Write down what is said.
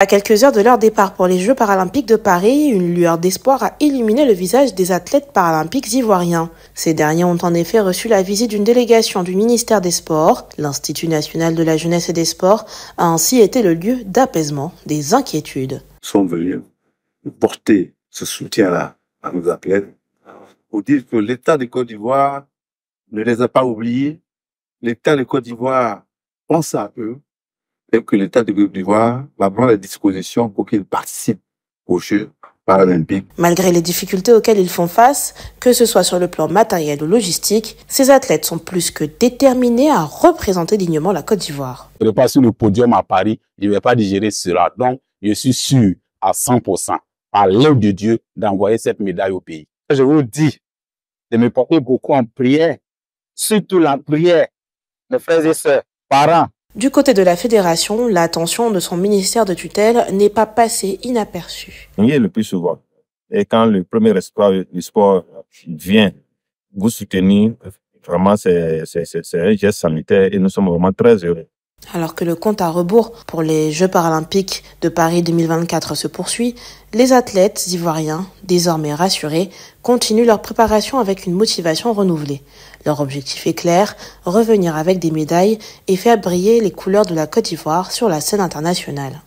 À quelques heures de leur départ pour les Jeux paralympiques de Paris, une lueur d'espoir a illuminé le visage des athlètes paralympiques ivoiriens. Ces derniers ont en effet reçu la visite d'une délégation du ministère des Sports. L'Institut national de la jeunesse et des sports a ainsi été le lieu d'apaisement des inquiétudes. Ils sont venus porter ce soutien-là à nos athlètes pour dire que l'État de Côte d'Ivoire ne les a pas oubliés. L'État de Côte d'Ivoire pense à eux et que l'État de Côte d'Ivoire va prendre la disposition pour qu'ils participent aux Jeux paralympiques. Malgré les difficultés auxquelles ils font face, que ce soit sur le plan matériel ou logistique, ces athlètes sont plus que déterminés à représenter dignement la Côte d'Ivoire. Je pas sur le podium à Paris, je ne vais pas digérer cela. Donc, je suis sûr à 100%, par l'œuvre de Dieu, d'envoyer cette médaille au pays. Je vous dis de me porter beaucoup en prière, surtout la prière, de frères et sœurs, parents, du côté de la fédération, l'attention de son ministère de tutelle n'est pas passée inaperçue. est le plus souvent. Et quand le premier espoir du sport vient vous soutenir, vraiment, c'est un geste sanitaire et nous sommes vraiment très heureux. Alors que le compte à rebours pour les Jeux paralympiques de Paris 2024 se poursuit, les athlètes ivoiriens, désormais rassurés, continuent leur préparation avec une motivation renouvelée. Leur objectif est clair, revenir avec des médailles et faire briller les couleurs de la Côte d'Ivoire sur la scène internationale.